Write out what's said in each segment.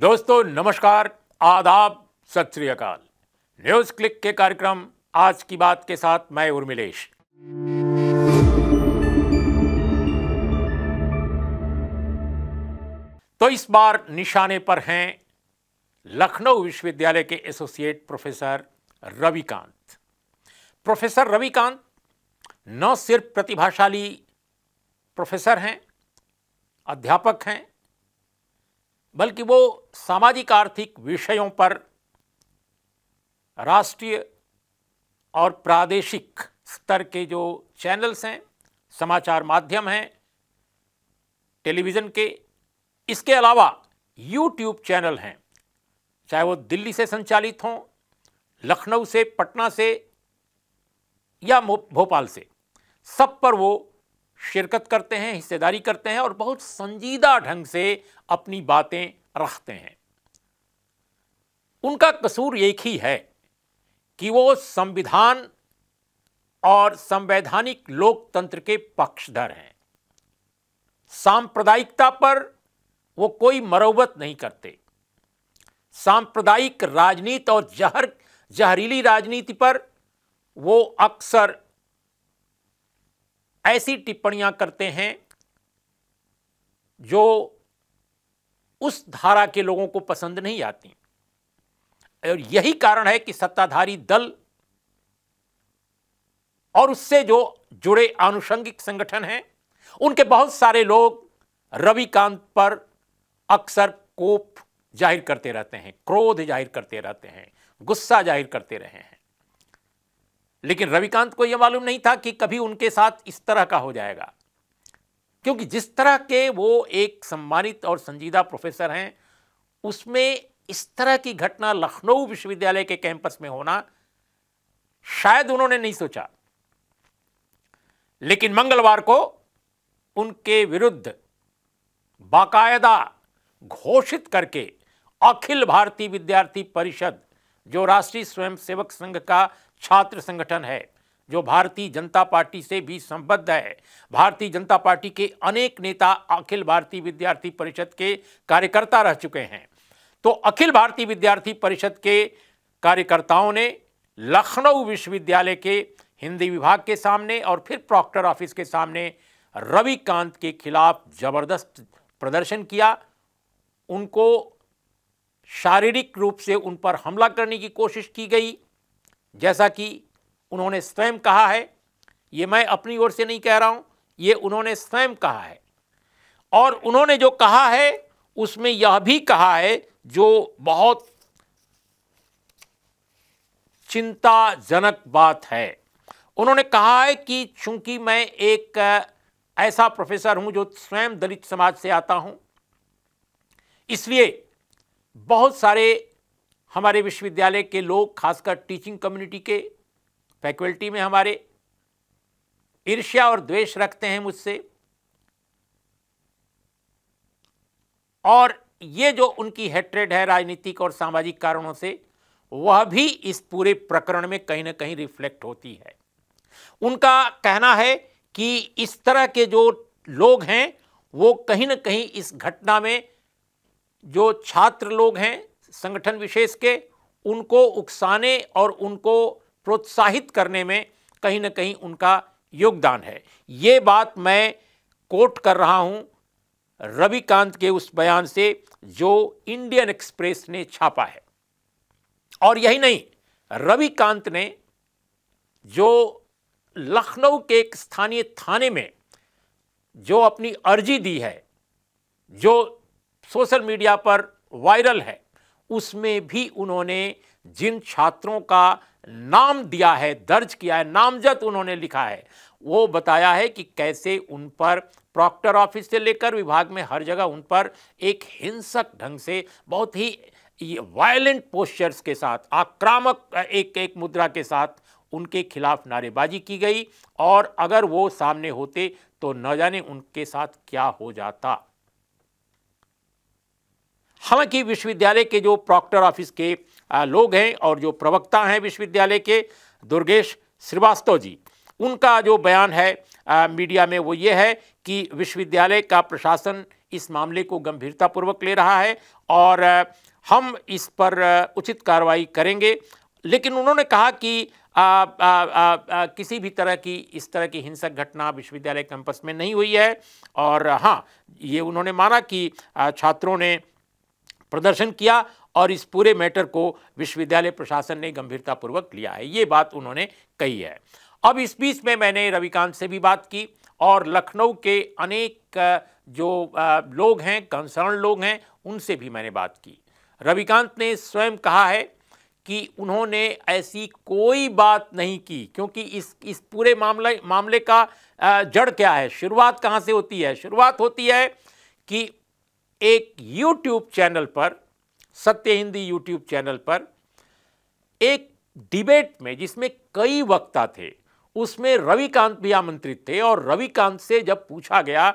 दोस्तों नमस्कार आदाब सत श्रीकाल न्यूज क्लिक के कार्यक्रम आज की बात के साथ मैं उर्मिलेश तो इस बार निशाने पर हैं लखनऊ विश्वविद्यालय के associate professor Ravikant professor Ravikant न सिर्फ प्रतिभाशाली प्रोफेसर हैं अध्यापक हैं बल्कि वो सामाजिक आर्थिक विषयों पर राष्ट्रीय और प्रादेशिक स्तर के जो चैनल्स हैं समाचार माध्यम हैं टेलीविज़न के इसके अलावा यूट्यूब चैनल हैं चाहे वो दिल्ली से संचालित हों लखनऊ से पटना से या भोपाल से सब पर वो शिरकत करते हैं हिस्सेदारी करते हैं और बहुत संजीदा ढंग से अपनी बातें रखते हैं उनका कसूर एक ही है कि वो संविधान और संवैधानिक लोकतंत्र के पक्षधर हैं सांप्रदायिकता पर वो कोई मरवत नहीं करते सांप्रदायिक राजनीति और जहर जहरीली राजनीति पर वो अक्सर ऐसी टिप्पणियां करते हैं जो उस धारा के लोगों को पसंद नहीं आती और यही कारण है कि सत्ताधारी दल और उससे जो जुड़े आनुषंगिक संगठन हैं उनके बहुत सारे लोग रविकांत पर अक्सर कोप जाहिर करते रहते हैं क्रोध जाहिर करते रहते हैं गुस्सा जाहिर करते रहे हैं लेकिन रविकांत को यह मालूम नहीं था कि कभी उनके साथ इस तरह का हो जाएगा क्योंकि जिस तरह के वो एक सम्मानित और संजीदा प्रोफेसर हैं उसमें इस तरह की घटना लखनऊ विश्वविद्यालय के कैंपस में होना शायद उन्होंने नहीं सोचा लेकिन मंगलवार को उनके विरुद्ध बाकायदा घोषित करके अखिल भारतीय विद्यार्थी परिषद जो राष्ट्रीय स्वयंसेवक संघ का छात्र संगठन है जो भारतीय जनता पार्टी से भी संबद्ध है भारतीय जनता पार्टी के अनेक नेता अखिल भारतीय विद्यार्थी परिषद के कार्यकर्ता रह चुके हैं तो अखिल भारतीय विद्यार्थी परिषद के कार्यकर्ताओं ने लखनऊ विश्वविद्यालय के हिंदी विभाग के सामने और फिर प्रॉक्टर ऑफिस के सामने रविकांत के खिलाफ जबरदस्त प्रदर्शन किया उनको शारीरिक रूप से उन पर हमला करने की कोशिश की गई जैसा कि उन्होंने स्वयं कहा है ये मैं अपनी ओर से नहीं कह रहा हूँ ये उन्होंने स्वयं कहा है और उन्होंने जो कहा है उसमें यह भी कहा है जो बहुत चिंताजनक बात है उन्होंने कहा है कि चूंकि मैं एक ऐसा प्रोफेसर हूं जो स्वयं दलित समाज से आता हूं इसलिए बहुत सारे हमारे विश्वविद्यालय के लोग खासकर टीचिंग कम्युनिटी के फैकल्टी में हमारे ईर्ष्या और द्वेष रखते हैं मुझसे और ये जो उनकी हेट्रेड है राजनीतिक और सामाजिक कारणों से वह भी इस पूरे प्रकरण में कहीं ना कहीं रिफ्लेक्ट होती है उनका कहना है कि इस तरह के जो लोग हैं वो कहीं ना कहीं इस घटना में जो छात्र लोग हैं संगठन विशेष के उनको उकसाने और उनको प्रोत्साहित करने में कहीं ना कहीं उनका योगदान है ये बात मैं कोट कर रहा हूँ रविकांत के उस बयान से जो इंडियन एक्सप्रेस ने छापा है और यही नहीं रविकांत ने जो लखनऊ के एक स्थानीय थाने में जो अपनी अर्जी दी है जो सोशल मीडिया पर वायरल है उसमें भी उन्होंने जिन छात्रों का नाम दिया है दर्ज किया है नामजद उन्होंने लिखा है वो बताया है कि कैसे उन पर प्रॉक्टर ऑफिस से लेकर विभाग में हर जगह उन पर एक हिंसक ढंग से बहुत ही वायलेंट पोस्चर्स के साथ आक्रामक एक एक मुद्रा के साथ उनके खिलाफ नारेबाजी की गई और अगर वो सामने होते तो न जाने उनके साथ क्या हो जाता हालांकि विश्वविद्यालय के जो प्रॉक्टर ऑफिस के लोग हैं और जो प्रवक्ता हैं विश्वविद्यालय के दुर्गेश श्रीवास्तव जी उनका जो बयान है आ, मीडिया में वो ये है कि विश्वविद्यालय का प्रशासन इस मामले को गंभीरतापूर्वक ले रहा है और आ, हम इस पर आ, उचित कार्रवाई करेंगे लेकिन उन्होंने कहा कि आ, आ, आ, आ, किसी भी तरह की इस तरह की हिंसक घटना विश्वविद्यालय कैंपस में नहीं हुई है और हाँ ये उन्होंने माना कि छात्रों ने प्रदर्शन किया और इस पूरे मैटर को विश्वविद्यालय प्रशासन ने गंभीरतापूर्वक लिया है ये बात उन्होंने कही है अब इस बीच में मैंने रविकांत से भी बात की और लखनऊ के अनेक जो लोग हैं कंसर्न लोग हैं उनसे भी मैंने बात की रविकांत ने स्वयं कहा है कि उन्होंने ऐसी कोई बात नहीं की क्योंकि इस इस पूरे मामले मामले का जड़ क्या है शुरुआत कहाँ से होती है शुरुआत होती है कि एक यूट्यूब चैनल पर सत्य हिंदी यूट्यूब चैनल पर एक डिबेट में जिसमें कई वक्ता थे उसमें रविकांत भी आमंत्रित थे और रविकांत से जब पूछा गया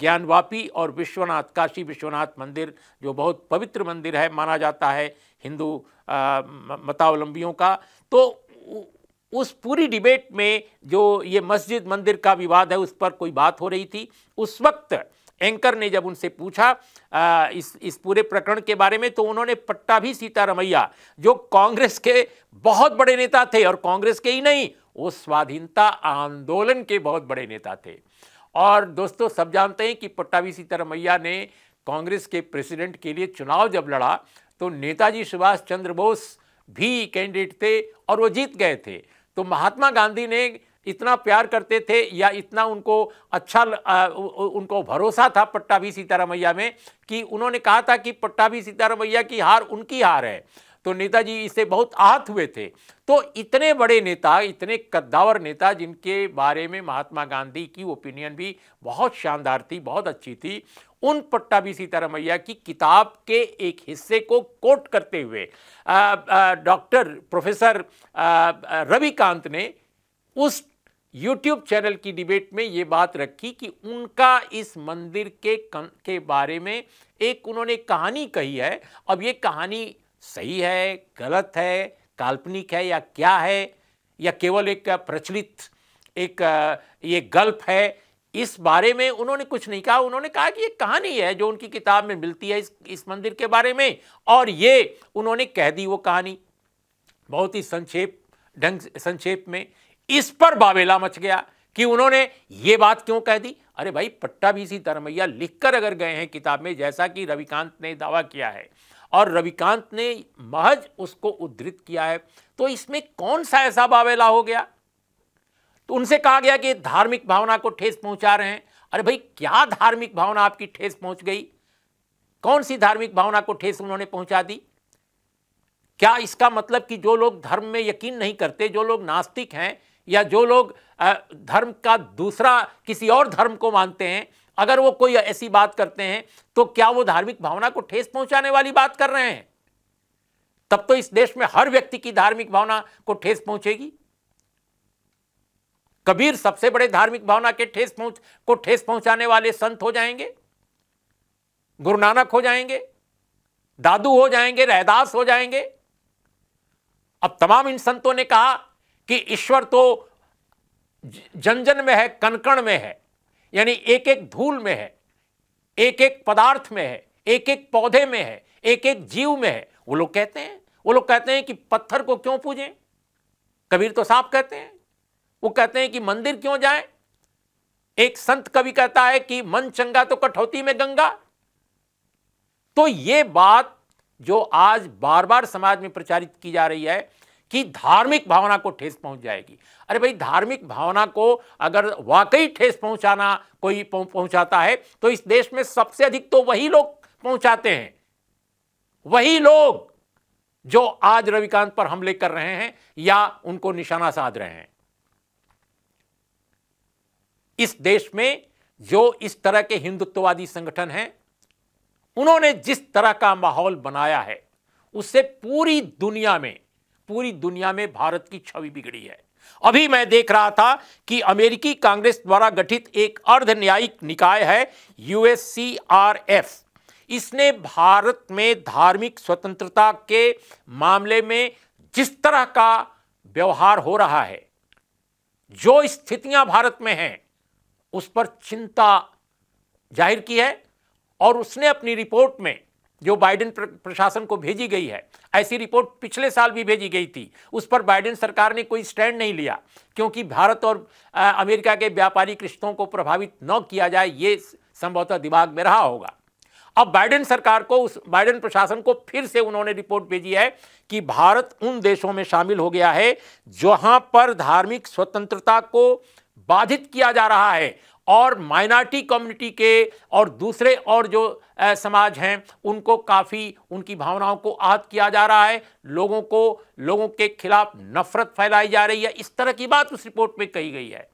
ज्ञानवापी और विश्वनाथ काशी विश्वनाथ मंदिर जो बहुत पवित्र मंदिर है माना जाता है हिंदू मतावलंबियों का तो उस पूरी डिबेट में जो ये मस्जिद मंदिर का विवाद है उस पर कोई बात हो रही थी उस वक्त एंकर ने जब उनसे पूछा आ, इस इस पूरे प्रकरण के बारे में तो उन्होंने पट्टा भी सीतारमैया जो कांग्रेस के बहुत बड़े नेता थे और कांग्रेस के ही नहीं वो स्वाधीनता आंदोलन के बहुत बड़े नेता थे और दोस्तों सब जानते हैं कि पट्टाभी सीतारमैया ने कांग्रेस के प्रेसिडेंट के लिए चुनाव जब लड़ा तो नेताजी सुभाष चंद्र बोस भी कैंडिडेट थे और वो जीत गए थे तो महात्मा गांधी ने इतना प्यार करते थे या इतना उनको अच्छा आ, उनको भरोसा था पट्टा भी सीतारामैया में कि उन्होंने कहा था कि पट्टा भी सीतारामैया की हार उनकी हार है तो नेताजी इससे बहुत आहत हुए थे तो इतने बड़े नेता इतने कद्दावर नेता जिनके बारे में महात्मा गांधी की ओपिनियन भी बहुत शानदार थी बहुत अच्छी थी उन पट्टा भी सीतारामैया की किताब के एक हिस्से को कोट करते हुए डॉक्टर प्रोफेसर रविकांत ने उस यूट्यूब चैनल की डिबेट में ये बात रखी कि उनका इस मंदिर के के बारे में एक उन्होंने कहानी कही है अब ये कहानी सही है गलत है काल्पनिक है या क्या है या केवल एक प्रचलित एक ये गल्प है इस बारे में उन्होंने कुछ नहीं कहा उन्होंने कहा कि ये कहानी है जो उनकी किताब में मिलती है इस इस मंदिर के बारे में और ये उन्होंने कह दी वो कहानी बहुत ही संक्षेप ढंग संक्षेप में इस पर बावेला मच गया कि उन्होंने ये बात क्यों कह दी अरे भाई पट्टा भी सी तरमैया लिखकर अगर गए हैं किताब में जैसा कि रविकांत ने दावा किया है और रविकांत ने महज उसको उद्धृत किया है तो इसमें कौन सा ऐसा बावेला हो गया तो उनसे कहा गया कि धार्मिक भावना को ठेस पहुंचा रहे हैं अरे भाई क्या धार्मिक भावना आपकी ठेस पहुंच गई कौन सी धार्मिक भावना को ठेस उन्होंने पहुंचा दी क्या इसका मतलब कि जो लोग धर्म में यकीन नहीं करते जो लोग नास्तिक हैं या जो लोग धर्म का दूसरा किसी और धर्म को मानते हैं अगर वो कोई ऐसी बात करते हैं तो क्या वो धार्मिक भावना को ठेस पहुंचाने वाली बात कर रहे हैं तब तो इस देश में हर व्यक्ति की धार्मिक भावना को ठेस पहुंचेगी कबीर सबसे बड़े धार्मिक भावना के ठेस पहुंच को ठेस पहुंचाने वाले संत हो जाएंगे गुरु नानक हो जाएंगे दादू हो जाएंगे रहदास हो जाएंगे अब तमाम इन संतों ने कहा कि ईश्वर तो जन जन में है कणकण में है यानी एक एक धूल में है एक एक पदार्थ में है एक एक पौधे में है एक एक जीव में है वो लोग कहते हैं वो लोग कहते हैं कि पत्थर को क्यों पूजे कबीर तो साफ कहते हैं वो कहते हैं कि मंदिर क्यों जाए एक संत कवि कहता है कि मन चंगा तो कठौती में गंगा तो ये बात जो आज बार बार समाज में प्रचारित की जा रही है कि धार्मिक भावना को ठेस पहुंच जाएगी अरे भाई धार्मिक भावना को अगर वाकई ठेस पहुंचाना कोई पहुंचाता है तो इस देश में सबसे अधिक तो वही लोग पहुंचाते हैं वही लोग जो आज रविकांत पर हमले कर रहे हैं या उनको निशाना साध रहे हैं इस देश में जो इस तरह के हिंदुत्ववादी संगठन हैं उन्होंने जिस तरह का माहौल बनाया है उससे पूरी दुनिया में पूरी दुनिया में भारत की छवि बिगड़ी है अभी मैं देख रहा था कि अमेरिकी कांग्रेस द्वारा गठित एक अर्ध न्यायिक निकाय है यूएससीआरएफ इसने भारत में धार्मिक स्वतंत्रता के मामले में जिस तरह का व्यवहार हो रहा है जो स्थितियां भारत में हैं उस पर चिंता जाहिर की है और उसने अपनी रिपोर्ट में जो बाइडेन प्रशासन को भेजी गई है ऐसी रिपोर्ट पिछले साल भी भेजी गई थी उस पर बाइडेन सरकार ने कोई स्टैंड नहीं लिया क्योंकि भारत और अमेरिका के व्यापारी रिश्तों को प्रभावित न किया जाए ये संभवतः दिमाग में रहा होगा अब बाइडेन सरकार को उस बाइडेन प्रशासन को फिर से उन्होंने रिपोर्ट भेजी है कि भारत उन देशों में शामिल हो गया है जहां पर धार्मिक स्वतंत्रता को बाधित किया जा रहा है और माइनॉरिटी कम्युनिटी के और दूसरे और जो समाज हैं उनको काफ़ी उनकी भावनाओं को आहत किया जा रहा है लोगों को लोगों के खिलाफ नफरत फैलाई जा रही है इस तरह की बात उस रिपोर्ट में कही गई है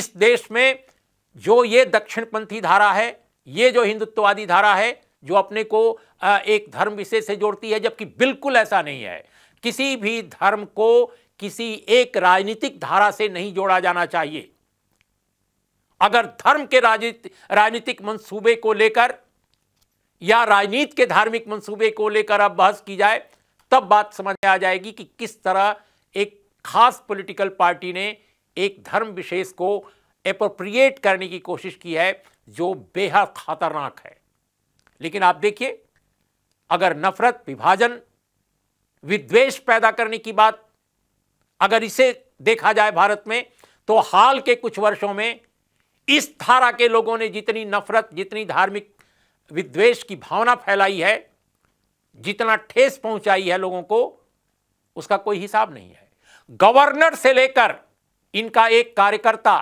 इस देश में जो ये दक्षिणपंथी धारा है ये जो हिंदुत्ववादी धारा है जो अपने को एक धर्म विशेष से जोड़ती है जबकि बिल्कुल ऐसा नहीं है किसी भी धर्म को किसी एक राजनीतिक धारा से नहीं जोड़ा जाना चाहिए अगर धर्म के राजनीतिक मंसूबे को लेकर या राजनीति के धार्मिक मंसूबे को लेकर अब बहस की जाए तब बात समझ में आ जाएगी कि किस तरह एक खास पॉलिटिकल पार्टी ने एक धर्म विशेष को अप्रोप्रिएट करने की कोशिश की है जो बेहद खतरनाक है लेकिन आप देखिए अगर नफरत विभाजन विद्वेष पैदा करने की बात अगर इसे देखा जाए भारत में तो हाल के कुछ वर्षों में इस धारा के लोगों ने जितनी नफरत जितनी धार्मिक विद्वेष की भावना फैलाई है जितना ठेस पहुंचाई है लोगों को उसका कोई हिसाब नहीं है गवर्नर से लेकर इनका एक कार्यकर्ता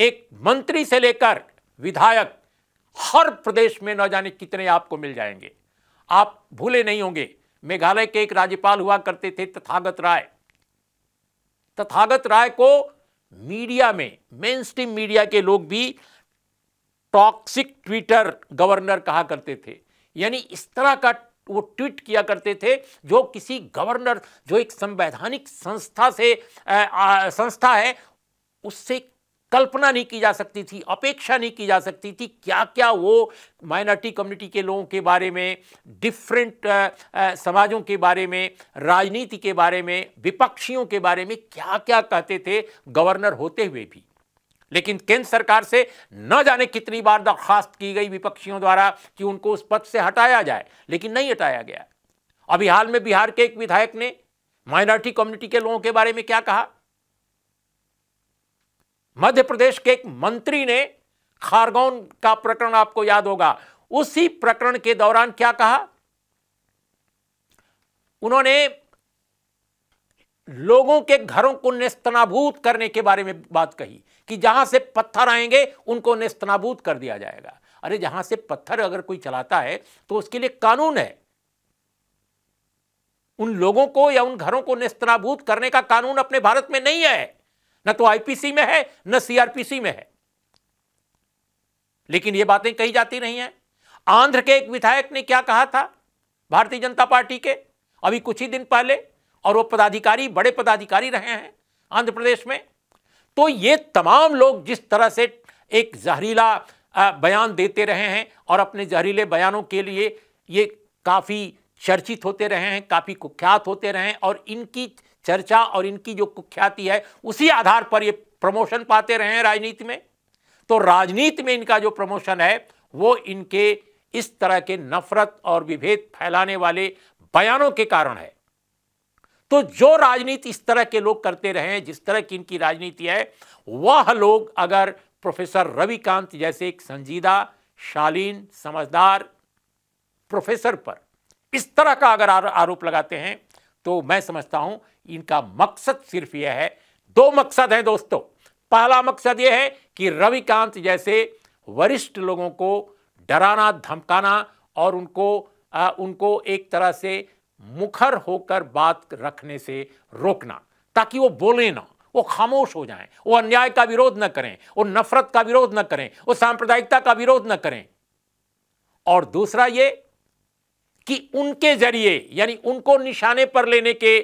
एक मंत्री से लेकर विधायक हर प्रदेश में न जाने कितने आपको मिल जाएंगे आप भूले नहीं होंगे मेघालय के एक राज्यपाल हुआ करते थे तथागत राय तथागत राय को मीडिया में मेन स्ट्रीम मीडिया के लोग भी टॉक्सिक ट्विटर गवर्नर कहा करते थे यानी इस तरह का वो ट्वीट किया करते थे जो किसी गवर्नर जो एक संवैधानिक संस्था से आ, आ, संस्था है उससे कल्पना नहीं की जा सकती थी अपेक्षा नहीं की जा सकती थी क्या क्या वो माइनॉरिटी कम्युनिटी के लोगों के बारे में डिफरेंट समाजों के बारे में राजनीति के बारे में विपक्षियों के बारे में क्या क्या कहते थे गवर्नर होते हुए भी लेकिन केंद्र सरकार से न जाने कितनी बार दरख्वास्त की गई विपक्षियों द्वारा कि उनको उस पद से हटाया जाए लेकिन नहीं हटाया गया अभी हाल में बिहार के एक विधायक ने माइनॉरिटी कम्युनिटी के लोगों के बारे में क्या कहा मध्य प्रदेश के एक मंत्री ने खारगौन का प्रकरण आपको याद होगा उसी प्रकरण के दौरान क्या कहा उन्होंने लोगों के घरों को निस्तनाभूत करने के बारे में बात कही कि जहां से पत्थर आएंगे उनको निस्तनाबूत कर दिया जाएगा अरे जहां से पत्थर अगर कोई चलाता है तो उसके लिए कानून है उन लोगों को या उन घरों को निस्तनाभूत करने का कानून अपने भारत में नहीं है न तो आईपीसी में है न सीआरपीसी में है लेकिन ये बातें कही जाती रही हैं आंध्र के एक विधायक ने क्या कहा था भारतीय जनता पार्टी के अभी कुछ ही दिन पहले और वो पदाधिकारी बड़े पदाधिकारी रहे हैं आंध्र प्रदेश में तो ये तमाम लोग जिस तरह से एक जहरीला बयान देते रहे हैं और अपने जहरीले बयानों के लिए ये काफ़ी चर्चित होते रहे हैं काफ़ी कुख्यात होते रहे हैं और इनकी चर्चा और इनकी जो कुख्याति है उसी आधार पर ये प्रमोशन पाते रहे हैं राजनीति में तो राजनीति में इनका जो प्रमोशन है वो इनके इस तरह के नफरत और विभेद फैलाने वाले बयानों के कारण है तो जो राजनीति इस तरह के लोग करते रहे जिस तरह की इनकी राजनीति है वह लोग अगर प्रोफेसर रविकांत जैसे एक संजीदा शालीन समझदार प्रोफेसर पर इस तरह का अगर आरोप लगाते हैं तो मैं समझता हूं इनका मकसद सिर्फ यह है दो मकसद हैं दोस्तों पहला मकसद यह है कि रविकांत जैसे वरिष्ठ लोगों को डराना धमकाना और उनको आ, उनको एक तरह से मुखर होकर बात रखने से रोकना ताकि वो बोले ना वो खामोश हो जाएं वो अन्याय का विरोध न करें वो नफरत का विरोध न करें वो सांप्रदायिकता का विरोध न करें और दूसरा ये कि उनके जरिए यानी उनको निशाने पर लेने के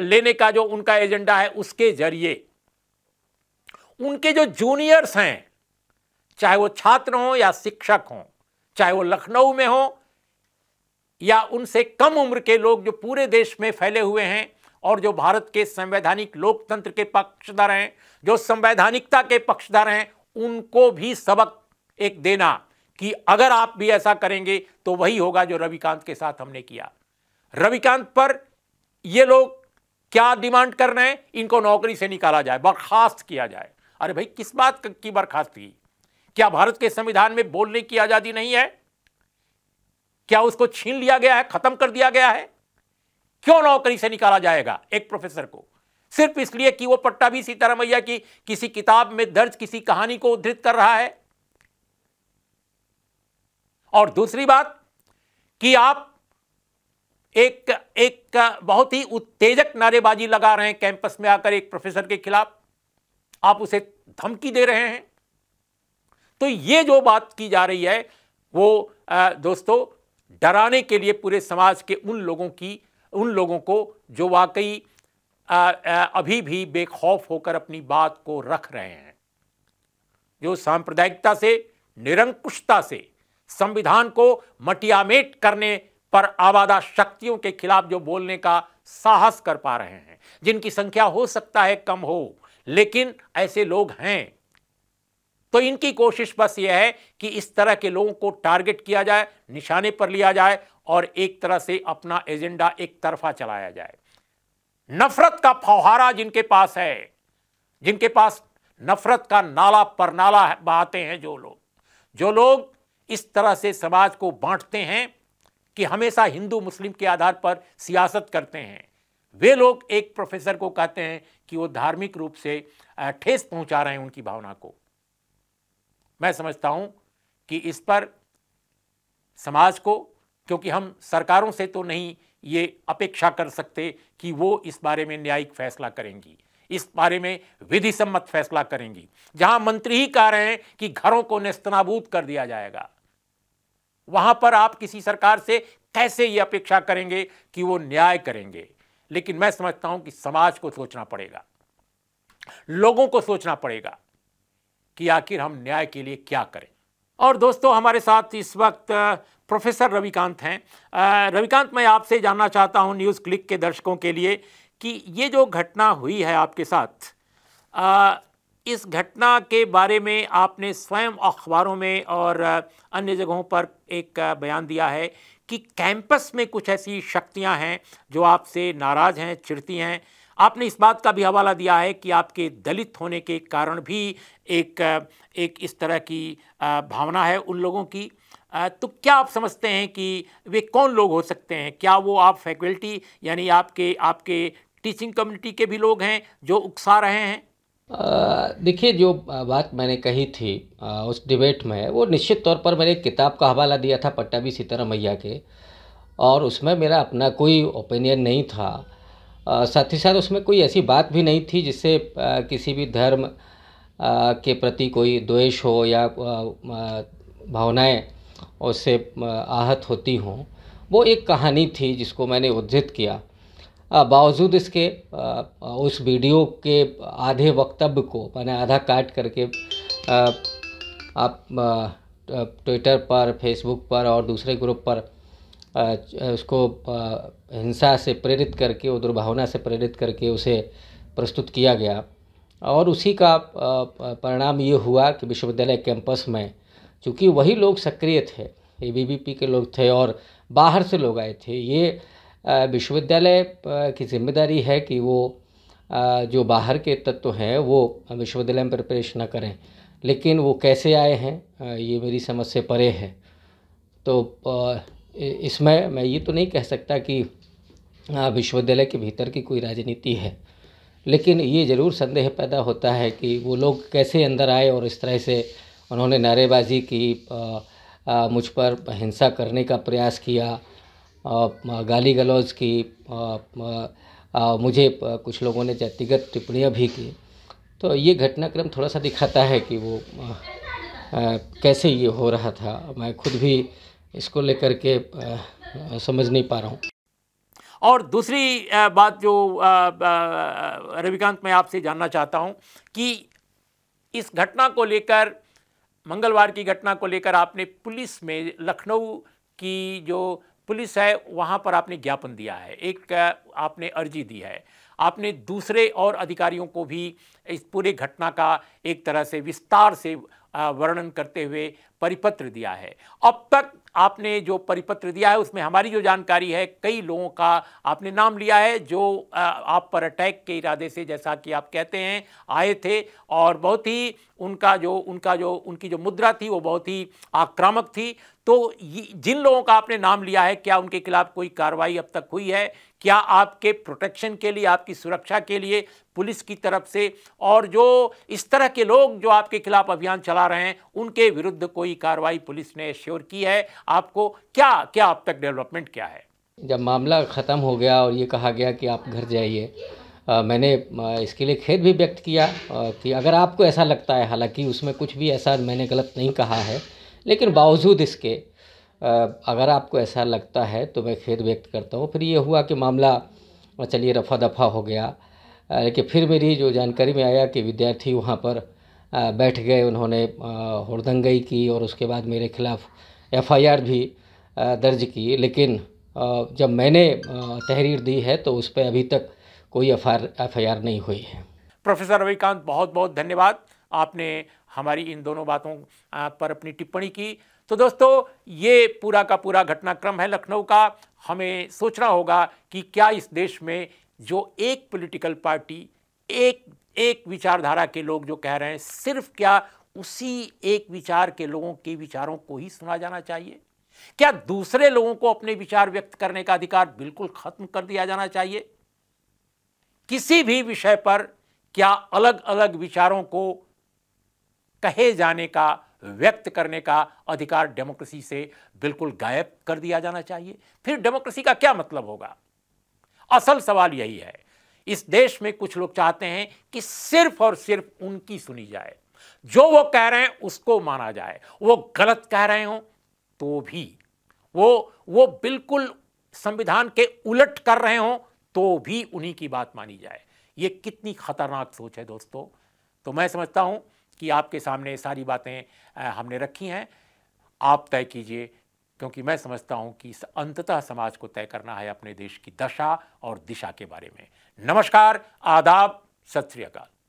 लेने का जो उनका एजेंडा है उसके जरिए उनके जो जूनियर्स हैं चाहे वो छात्र हों या शिक्षक हों चाहे वो लखनऊ में हों या उनसे कम उम्र के लोग जो पूरे देश में फैले हुए हैं और जो भारत के संवैधानिक लोकतंत्र के पक्षधर हैं जो संवैधानिकता के पक्षधर हैं उनको भी सबक एक देना कि अगर आप भी ऐसा करेंगे तो वही होगा जो रविकांत के साथ हमने किया रविकांत पर ये लोग क्या डिमांड कर रहे हैं इनको नौकरी से निकाला जाए बर्खास्त किया जाए अरे भाई किस बात की बर्खास्त की क्या भारत के संविधान में बोलने की आजादी नहीं है क्या उसको छीन लिया गया है खत्म कर दिया गया है क्यों नौकरी से निकाला जाएगा एक प्रोफेसर को सिर्फ इसलिए कि वो पट्टा भी सीतारामैया की किसी किताब में दर्ज किसी कहानी को उद्धृत कर रहा है और दूसरी बात कि आप एक एक बहुत ही उत्तेजक नारेबाजी लगा रहे हैं कैंपस में आकर एक प्रोफेसर के खिलाफ आप उसे धमकी दे रहे हैं तो ये जो बात की जा रही है वो दोस्तों डराने के लिए पूरे समाज के उन लोगों की उन लोगों को जो वाकई अभी भी बेखौफ होकर अपनी बात को रख रहे हैं जो सांप्रदायिकता से निरंकुशता से संविधान को मटियामेट करने पर आबादा शक्तियों के खिलाफ जो बोलने का साहस कर पा रहे हैं जिनकी संख्या हो सकता है कम हो लेकिन ऐसे लोग हैं तो इनकी कोशिश बस यह है कि इस तरह के लोगों को टारगेट किया जाए निशाने पर लिया जाए और एक तरह से अपना एजेंडा एक तरफा चलाया जाए नफरत का फौहारा जिनके पास है जिनके पास नफरत का नाला पर नाला बहाते हैं जो लोग जो लोग इस तरह से समाज को बांटते हैं कि हमेशा हिंदू मुस्लिम के आधार पर सियासत करते हैं वे लोग एक प्रोफेसर को कहते हैं कि वो धार्मिक रूप से ठेस पहुंचा रहे हैं उनकी भावना को मैं समझता हूं कि इस पर समाज को क्योंकि हम सरकारों से तो नहीं ये अपेक्षा कर सकते कि वो इस बारे में न्यायिक फैसला करेंगी इस बारे में विधि सम्मत फैसला करेंगी जहां मंत्री ही कह रहे हैं कि घरों को नेस्तनाबूद कर दिया जाएगा वहां पर आप किसी सरकार से कैसे ये अपेक्षा करेंगे कि वो न्याय करेंगे लेकिन मैं समझता हूं कि समाज को सोचना पड़ेगा लोगों को सोचना पड़ेगा कि आखिर हम न्याय के लिए क्या करें और दोस्तों हमारे साथ इस वक्त प्रोफेसर रविकांत हैं रविकांत मैं आपसे जानना चाहता हूं न्यूज़ क्लिक के दर्शकों के लिए कि ये जो घटना हुई है आपके साथ आ, इस घटना के बारे में आपने स्वयं अखबारों में और अन्य जगहों पर एक बयान दिया है कि कैंपस में कुछ ऐसी शक्तियां हैं जो आपसे नाराज़ हैं चिड़ती हैं आपने इस बात का भी हवाला दिया है कि आपके दलित होने के कारण भी एक एक इस तरह की भावना है उन लोगों की तो क्या आप समझते हैं कि वे कौन लोग हो सकते हैं क्या वो आप फैकल्टी यानी आपके आपके टीचिंग कम्युनिटी के भी लोग हैं जो उकसा रहे हैं देखिए जो बात मैंने कही थी उस डिबेट में वो निश्चित तौर पर मैंने एक किताब का हवाला दिया था पट्टाभी सीतारामैया के और उसमें मेरा अपना कोई ओपिनियन नहीं था साथ ही साथ उसमें कोई ऐसी बात भी नहीं थी जिससे किसी भी धर्म के प्रति कोई द्वेष हो या भावनाएं उससे आहत होती हों वो एक कहानी थी जिसको मैंने उद्धृत किया बावजूद इसके उस वीडियो के आधे वक्तव्य को मैंने आधा काट करके आप ट्विटर पर फेसबुक पर और दूसरे ग्रुप पर उसको हिंसा से प्रेरित करके और दुर्भावना से प्रेरित करके उसे प्रस्तुत किया गया और उसी का परिणाम ये हुआ कि विश्वविद्यालय कैंपस में चूँकि वही लोग सक्रिय थे ए के लोग थे और बाहर से लोग आए थे ये विश्वविद्यालय की जिम्मेदारी है कि वो जो बाहर के तत्व हैं वो विश्वविद्यालय में प्रवेश न करें लेकिन वो कैसे आए हैं ये मेरी समझ से परे है तो इसमें मैं ये तो नहीं कह सकता कि विश्वविद्यालय के भीतर की कोई राजनीति है लेकिन ये ज़रूर संदेह पैदा होता है कि वो लोग कैसे अंदर आए और इस तरह से उन्होंने नारेबाजी की मुझ पर हिंसा करने का प्रयास किया गाली गलौज की मुझे कुछ लोगों ने व्यक्तिगत टिप्पणियाँ भी की तो ये घटनाक्रम थोड़ा सा दिखाता है कि वो कैसे ये हो रहा था मैं खुद भी इसको लेकर के समझ नहीं पा रहा हूँ और दूसरी बात जो रविकांत मैं आपसे जानना चाहता हूँ कि इस घटना को लेकर मंगलवार की घटना को लेकर आपने पुलिस में लखनऊ की जो पुलिस है वहाँ पर आपने ज्ञापन दिया है एक आपने अर्जी दी है आपने दूसरे और अधिकारियों को भी इस पूरे घटना का एक तरह से विस्तार से वर्णन करते हुए परिपत्र दिया है अब तक आपने जो परिपत्र दिया है उसमें हमारी जो जानकारी है कई लोगों का आपने नाम लिया है जो आप पर अटैक के इरादे से जैसा कि आप कहते हैं आए थे और बहुत ही उनका जो उनका जो उनकी जो मुद्रा थी वो बहुत ही आक्रामक थी तो जिन लोगों का आपने नाम लिया है क्या उनके खिलाफ कोई कार्रवाई अब तक हुई है क्या आपके प्रोटेक्शन के लिए आपकी सुरक्षा के लिए पुलिस की तरफ से और जो इस तरह के लोग जो आपके खिलाफ अभियान चला रहे हैं उनके विरुद्ध कोई कार्रवाई पुलिस ने श्योर की है आपको क्या क्या अब तक डेवलपमेंट क्या है जब मामला ख़त्म हो गया और ये कहा गया कि आप घर जाइए मैंने इसके लिए खेद भी व्यक्त किया कि अगर आपको ऐसा लगता है हालांकि उसमें कुछ भी ऐसा मैंने गलत नहीं कहा है लेकिन बावजूद इसके अगर आपको ऐसा लगता है तो मैं खेद व्यक्त करता हूँ फिर ये हुआ कि मामला चलिए रफा दफा हो गया लेकिन फिर मेरी जो जानकारी में आया कि विद्यार्थी वहाँ पर बैठ गए उन्होंने हड़दंगई की और उसके बाद मेरे खिलाफ़ एफआईआर भी दर्ज की लेकिन जब मैंने तहरीर दी है तो उस पर अभी तक कोई एफ आई आर नहीं हुई है प्रोफेसर रविकांत बहुत बहुत धन्यवाद आपने हमारी इन दोनों बातों पर अपनी टिप्पणी की तो दोस्तों ये पूरा का पूरा घटनाक्रम है लखनऊ का हमें सोचना होगा कि क्या इस देश में जो एक पॉलिटिकल पार्टी एक एक विचारधारा के लोग जो कह रहे हैं सिर्फ क्या उसी एक विचार के लोगों के विचारों को ही सुना जाना चाहिए क्या दूसरे लोगों को अपने विचार व्यक्त करने का अधिकार बिल्कुल खत्म कर दिया जाना चाहिए किसी भी विषय पर क्या अलग अलग विचारों को कहे जाने का व्यक्त करने का अधिकार डेमोक्रेसी से बिल्कुल गायब कर दिया जाना चाहिए फिर डेमोक्रेसी का क्या मतलब होगा असल सवाल यही है इस देश में कुछ लोग चाहते हैं कि सिर्फ और सिर्फ उनकी सुनी जाए जो वो कह रहे हैं उसको माना जाए वो गलत कह रहे हो तो भी वो वो बिल्कुल संविधान के उलट कर रहे हो तो भी उन्हीं की बात मानी जाए ये कितनी खतरनाक सोच है दोस्तों तो मैं समझता हूं कि आपके सामने सारी बातें हमने रखी हैं आप तय कीजिए क्योंकि मैं समझता हूं कि अंततः समाज को तय करना है अपने देश की दशा और दिशा के बारे में नमस्कार आदाब सत श्रीकाल